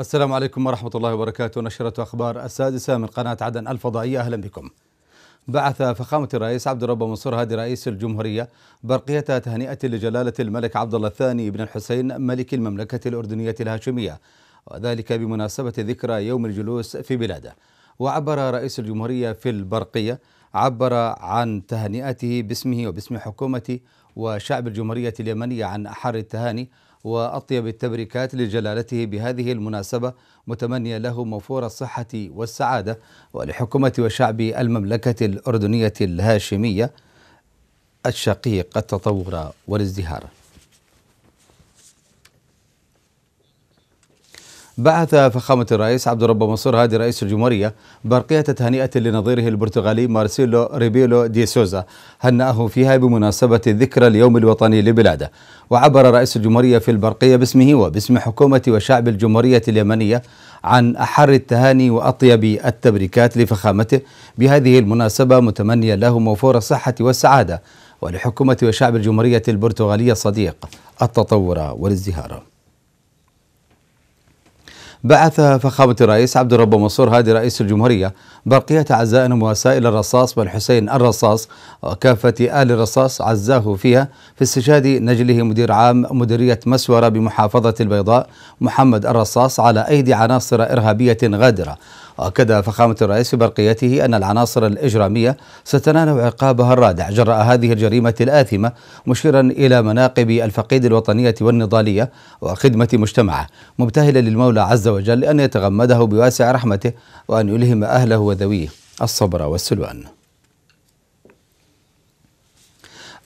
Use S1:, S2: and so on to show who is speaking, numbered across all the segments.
S1: السلام عليكم ورحمة الله وبركاته نشرة أخبار السادسة من قناة عدن الفضائية أهلا بكم بعث فخامة الرئيس عبد الرب منصور هادي رئيس الجمهورية برقية تهنئة لجلالة الملك عبد الله الثاني بن الحسين ملك المملكة الأردنية الهاشمية وذلك بمناسبة ذكرى يوم الجلوس في بلاده وعبر رئيس الجمهورية في البرقية عبر عن تهنئته باسمه وباسم حكومة وشعب الجمهورية اليمنية عن أحر التهاني وأطيب التبريكات لجلالته بهذه المناسبة متمنيا له موفور الصحة والسعادة ولحكومة وشعب المملكة الأردنية الهاشمية الشقيق التطور والازدهار بعث فخامة الرئيس عبد الرب منصور هادي رئيس الجمهورية برقية تهنئة لنظيره البرتغالي مارسيلو ريبيلو دي سوزا هنأه فيها بمناسبة ذكرى اليوم الوطني لبلاده وعبر رئيس الجمهورية في البرقية باسمه وباسم حكومة وشعب الجمهورية اليمنية عن أحر التهاني وأطيب التبريكات لفخامته بهذه المناسبة متمنيا له موفور الصحة والسعادة ولحكومة وشعب الجمهورية البرتغالية الصديق التطور والازدهار بعث فخامة الرئيس عبد الرب منصور هادي رئيس الجمهورية برقية عزاء وسائل الرصاص والحسين الرصاص وكافة آل الرصاص عزاه فيها في استشهاد نجله مدير عام مديرية مسورة بمحافظة البيضاء محمد الرصاص على أيدي عناصر إرهابية غادرة وأكد فخامة الرئيس في برقيته أن العناصر الإجرامية ستنال عقابها الرادع جراء هذه الجريمة الآثمة مشيرا إلى مناقب الفقيد الوطنية والنضالية وخدمة مجتمعه مبتهلا للمولى عز وجل أن يتغمده بواسع رحمته وأن يلهم أهله وذويه الصبر والسلوان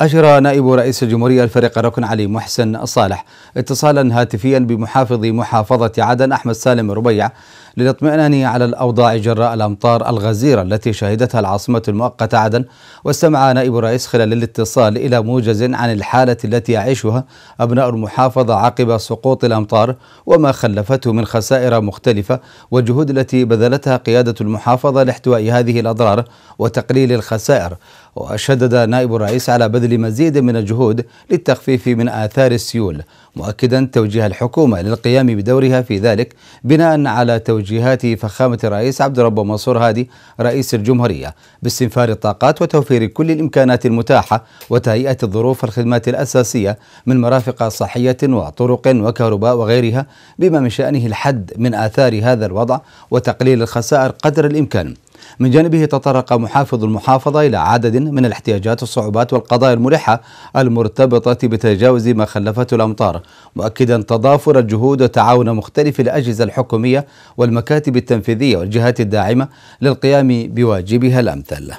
S1: أجرى نائب رئيس الجمهورية الفريق الركن علي محسن صالح اتصالا هاتفيا بمحافظ محافظة عدن أحمد سالم ربيع للاطمئنان على الأوضاع جراء الأمطار الغزيرة التي شهدتها العاصمة المؤقتة عدن واستمع نائب الرئيس خلال الاتصال إلى موجز عن الحالة التي يعيشها أبناء المحافظة عقب سقوط الأمطار وما خلفته من خسائر مختلفة والجهود التي بذلتها قيادة المحافظة لاحتواء هذه الأضرار وتقليل الخسائر وشدد نائب الرئيس على بذل مزيد من الجهود للتخفيف من آثار السيول مؤكدا توجيه الحكومة للقيام بدورها في ذلك بناء على توجيهات فخامة الرئيس عبد الرب منصور هادي رئيس الجمهورية باستنفار الطاقات وتوفير كل الإمكانات المتاحة وتهيئة الظروف والخدمات الأساسية من مرافق صحية وطرق وكهرباء وغيرها بما من شأنه الحد من آثار هذا الوضع وتقليل الخسائر قدر الإمكان من جانبه تطرق محافظ المحافظة إلى عدد من الاحتياجات والصعوبات والقضايا الملحة المرتبطة بتجاوز ما خلفته الأمطار مؤكدا تضافر الجهود وتعاون مختلف الأجهزة الحكومية والمكاتب التنفيذية والجهات الداعمة للقيام بواجبها الأمثل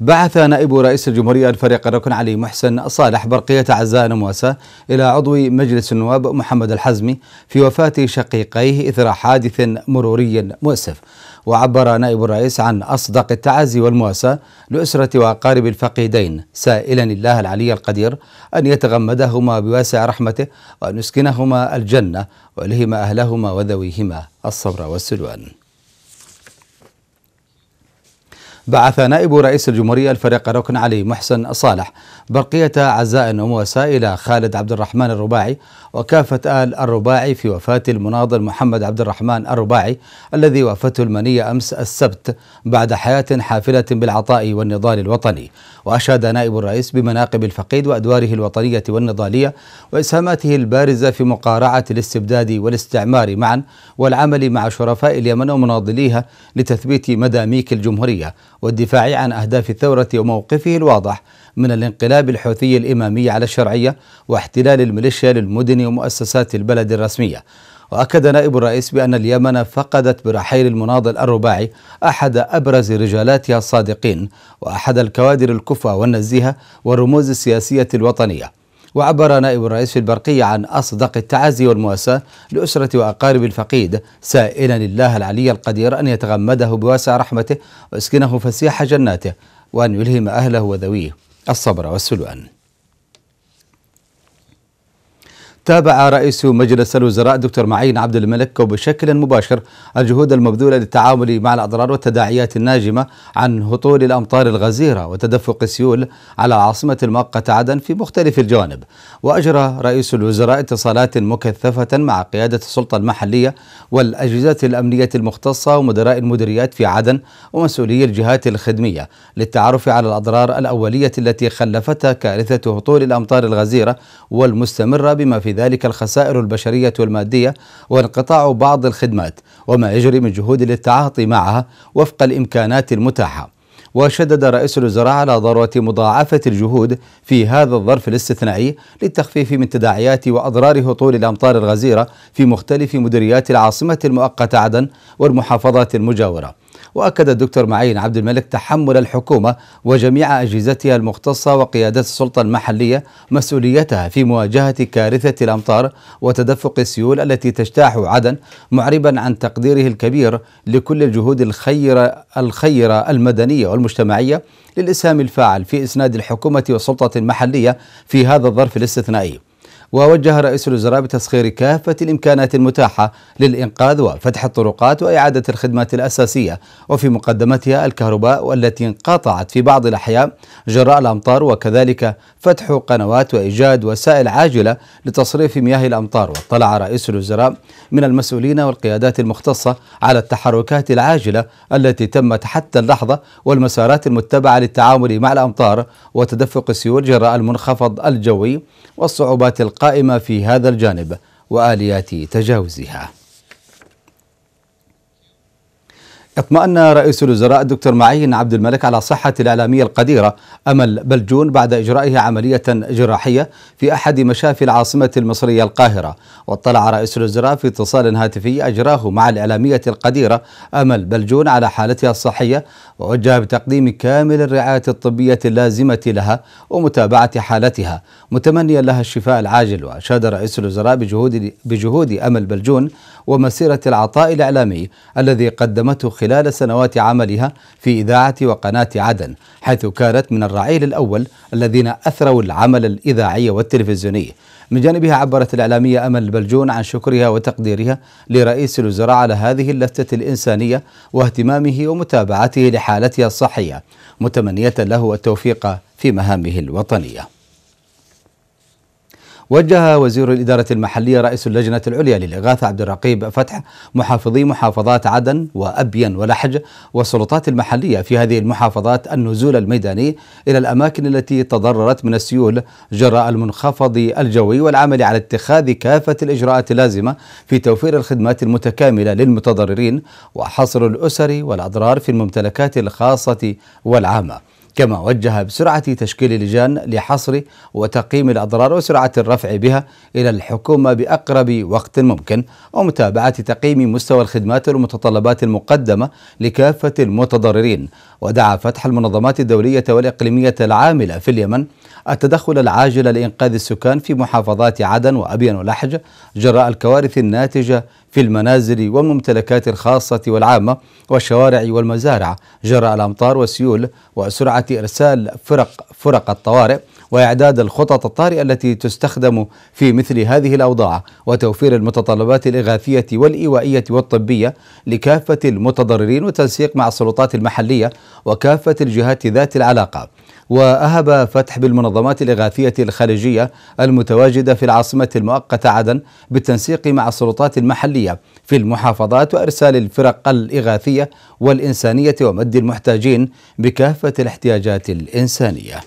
S1: بعث نائب رئيس الجمهورية الفريق الركن علي محسن صالح برقية عزاء نمواسة إلى عضو مجلس النواب محمد الحزمي في وفاة شقيقيه إثر حادث مروري مؤسف وعبر نائب الرئيس عن أصدق التعازي والمواساة لأسرة وأقارب الفقيدين سائلا الله العلي القدير أن يتغمدهما بواسع رحمته وأن يسكنهما الجنة ولهما أهلهما وذويهما الصبر والسلوان بعث نائب رئيس الجمهورية الفريق ركن علي محسن صالح برقية عزاء ومواساة إلى خالد عبد الرحمن الرباعي وكافة آل الرباعي في وفاة المناضل محمد عبد الرحمن الرباعي الذي وافته المنية أمس السبت بعد حياة حافلة بالعطاء والنضال الوطني وأشاد نائب الرئيس بمناقب الفقيد وأدواره الوطنية والنضالية وإسهاماته البارزة في مقارعة الاستبداد والاستعمار معا والعمل مع شرفاء اليمن ومناضليها لتثبيت مداميك الجمهورية والدفاع عن أهداف الثورة وموقفه الواضح من الانقلاب الحوثي الإمامي على الشرعية واحتلال الميليشيا للمدن ومؤسسات البلد الرسمية وأكد نائب الرئيس بأن اليمن فقدت برحيل المناضل الرباعي أحد أبرز رجالاتها الصادقين وأحد الكوادر الكفة والنزيهة والرموز السياسية الوطنية وعبر نائب الرئيس في البرقية عن أصدق التعازي والمواساة لأسرة وأقارب الفقيد سائلا الله العلي القدير أن يتغمده بواسع رحمته ويسكنه فسيح جناته وأن يلهم أهله وذويه الصبر والسلوان تابع رئيس مجلس الوزراء دكتور معين عبد الملك وبشكل مباشر الجهود المبذولة للتعامل مع الأضرار والتداعيات الناجمة عن هطول الأمطار الغزيرة وتدفق السيول على عاصمة المؤقتة عدن في مختلف الجوانب وأجرى رئيس الوزراء اتصالات مكثفة مع قيادة السلطة المحلية والأجهزة الأمنية المختصة ومدراء المديريات في عدن ومسؤولي الجهات الخدمية للتعرف على الأضرار الأولية التي خلفتها كارثة هطول الأمطار الغزيرة والمستمرة بما في ذلك الخسائر البشرية والمادية وانقطاع بعض الخدمات وما يجري من جهود للتعاطي معها وفق الإمكانات المتاحة وشدد رئيس الوزراء على ضرورة مضاعفة الجهود في هذا الظرف الاستثنائي للتخفيف من تداعيات وأضرار هطول الأمطار الغزيرة في مختلف مديريات العاصمة المؤقتة عدن والمحافظات المجاورة واكد الدكتور معين عبد الملك تحمل الحكومه وجميع اجهزتها المختصه وقيادات السلطه المحليه مسؤوليتها في مواجهه كارثه الامطار وتدفق السيول التي تجتاح عدن معربا عن تقديره الكبير لكل الجهود الخيره الخيره المدنيه والمجتمعيه للاسهام الفاعل في اسناد الحكومه والسلطه المحليه في هذا الظرف الاستثنائي ووجه رئيس الوزراء بتسخير كافة الإمكانات المتاحة للإنقاذ وفتح الطرقات وإعادة الخدمات الأساسية وفي مقدمتها الكهرباء والتي انقطعت في بعض الأحياء جراء الأمطار وكذلك فتح قنوات وإيجاد وسائل عاجلة لتصريف مياه الأمطار واطلع رئيس الوزراء من المسؤولين والقيادات المختصة على التحركات العاجلة التي تمت حتى اللحظة والمسارات المتبعة للتعامل مع الأمطار وتدفق السيول جراء المنخفض الجوي والصعوبات القادمة القائمة في هذا الجانب وآليات تجاوزها اطمأن رئيس الوزراء الدكتور معين عبد الملك على صحة الإعلامية القديرة أمل بلجون بعد إجرائه عملية جراحية في أحد مشافي العاصمة المصرية القاهرة واطلع رئيس الوزراء في اتصال هاتفي أجراه مع الإعلامية القديرة أمل بلجون على حالتها الصحية ووجه بتقديم كامل الرعاية الطبية اللازمة لها ومتابعة حالتها متمنيا لها الشفاء العاجل وأشاد رئيس الوزراء بجهود, بجهود أمل بلجون ومسيرة العطاء الإعلامي الذي قدمته خلال سنوات عملها في إذاعة وقناة عدن حيث كانت من الرعيل الأول الذين أثروا العمل الإذاعي والتلفزيوني من جانبها عبرت الإعلامية أمل البلجون عن شكرها وتقديرها لرئيس الوزراء على هذه اللفتة الإنسانية واهتمامه ومتابعته لحالتها الصحية متمنية له التوفيق في مهامه الوطنيه وجه وزير الإدارة المحلية رئيس اللجنة العليا للإغاثة عبد الرقيب فتح محافظي محافظات عدن وأبين ولحج والسلطات المحلية في هذه المحافظات النزول الميداني إلى الأماكن التي تضررت من السيول جراء المنخفض الجوي والعمل على اتخاذ كافة الإجراءات اللازمة في توفير الخدمات المتكاملة للمتضررين وحصر الأسر والأضرار في الممتلكات الخاصة والعامة كما وجه بسرعة تشكيل لجان لحصر وتقييم الأضرار وسرعة الرفع بها إلى الحكومة بأقرب وقت ممكن ومتابعة تقييم مستوى الخدمات والمتطلبات المقدمة لكافة المتضررين ودعا فتح المنظمات الدولية والإقليمية العاملة في اليمن التدخل العاجل لإنقاذ السكان في محافظات عدن وأبين ولحج جراء الكوارث الناتجة في المنازل والممتلكات الخاصة والعامة والشوارع والمزارع جراء الأمطار والسيول وسرعة إرسال فرق فرق الطوارئ وإعداد الخطط الطارئة التي تستخدم في مثل هذه الأوضاع وتوفير المتطلبات الإغاثية والإيوائية والطبية لكافة المتضررين والتنسيق مع السلطات المحلية وكافة الجهات ذات العلاقة وأهب فتح بالمنظمات الإغاثية الخارجية المتواجدة في العاصمة المؤقتة عدن بالتنسيق مع السلطات المحلية الداخلية في المحافظات وإرسال الفرق الإغاثية والإنسانية ومد المحتاجين بكافة الاحتياجات الإنسانية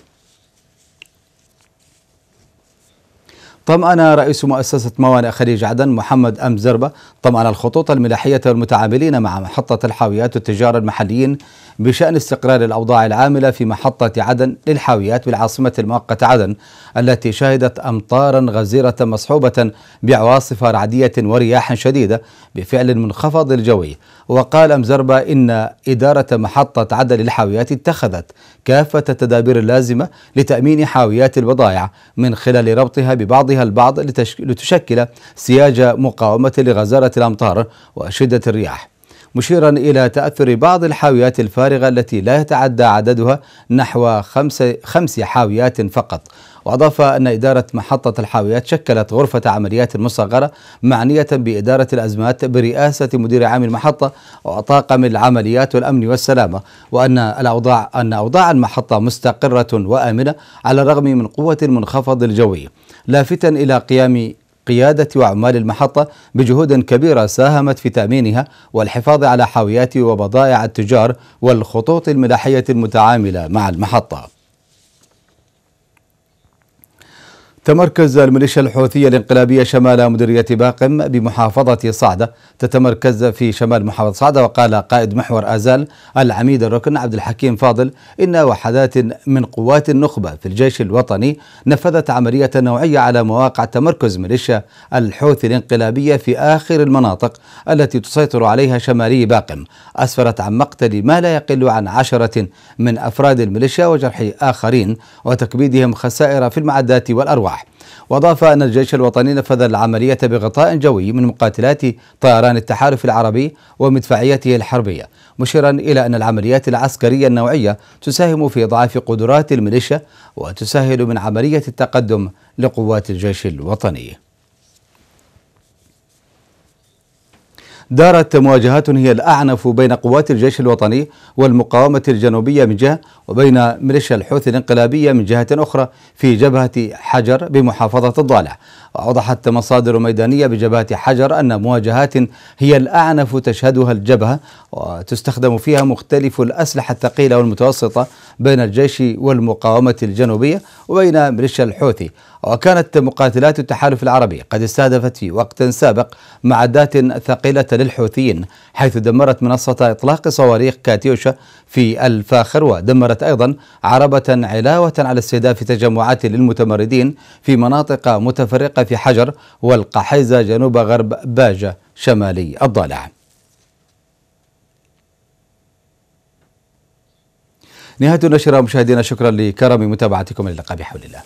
S1: طمأن رئيس مؤسسة موانئ خليج عدن محمد أم زربة طمأن الخطوط الملاحية والمتعاملين مع محطة الحاويات والتجار المحليين بشأن استقرار الأوضاع العاملة في محطة عدن للحاويات بالعاصمة المؤقتة عدن التي شهدت أمطارا غزيرة مصحوبة بعواصف رعدية ورياح شديدة بفعل منخفض الجوي وقال أمزربا إن إدارة محطة عدن للحاويات اتخذت كافة التدابير اللازمة لتأمين حاويات البضائع من خلال ربطها ببعضها البعض لتشكل سياج مقاومة لغزارة قلة الأمطار وشدة الرياح مشيرا إلى تأثر بعض الحاويات الفارغة التي لا يتعدى عددها نحو خمس, خمس حاويات فقط وأضاف أن إدارة محطة الحاويات شكلت غرفة عمليات مصغرة معنية بإدارة الأزمات برئاسة مدير عام المحطة وطاقم العمليات والأمن والسلامة وأن الأوضاع أن أوضاع المحطة مستقرة وآمنة على الرغم من قوة المنخفض الجوي لافتا إلى قيام قيادة وعمال المحطة بجهود كبيرة ساهمت في تأمينها والحفاظ على حاويات وبضائع التجار والخطوط الملاحية المتعاملة مع المحطة تمركز الميليشيا الحوثية الانقلابية شمال مديرية باقم بمحافظة صعدة تتمركز في شمال محافظة صعدة وقال قائد محور آزال العميد الركن عبد الحكيم فاضل إن وحدات من قوات النخبة في الجيش الوطني نفذت عملية نوعية على مواقع تمركز ميليشيا الحوثي الانقلابية في آخر المناطق التي تسيطر عليها شمالي باقم أسفرت عن مقتل ما لا يقل عن عشرة من أفراد الميليشيا وجرح آخرين وتكبيدهم خسائر في المعدات والأرواح الصباح وأضاف أن الجيش الوطني نفذ العملية بغطاء جوي من مقاتلات طيران التحالف العربي ومدفعيته الحربية مشيرا إلى أن العمليات العسكرية النوعية تساهم في إضعاف قدرات الميليشيا وتسهل من عملية التقدم لقوات الجيش الوطني دارت مواجهات هي الأعنف بين قوات الجيش الوطني والمقاومة الجنوبية من جهة وبين ميليشيا الحوثي الانقلابية من جهة أخرى في جبهة حجر بمحافظة الضالع وأوضحت مصادر ميدانية بجبهة حجر أن مواجهات هي الأعنف تشهدها الجبهة وتستخدم فيها مختلف الأسلحة الثقيلة والمتوسطة بين الجيش والمقاومة الجنوبية وبين ميليشيا الحوثي وكانت مقاتلات التحالف العربي قد استهدفت في وقت سابق معدات ثقيلة للحوثيين حيث دمرت منصة إطلاق صواريخ كاتيوشا في الفاخر ودمرت أيضا عربة علاوة على استهداف تجمعات للمتمردين في مناطق متفرقة في حجر والقحيزة جنوب غرب باجة شمالي الضالع نهاية النشرة مشاهدينا شكرا لكرم متابعتكم اللقاء بحول الله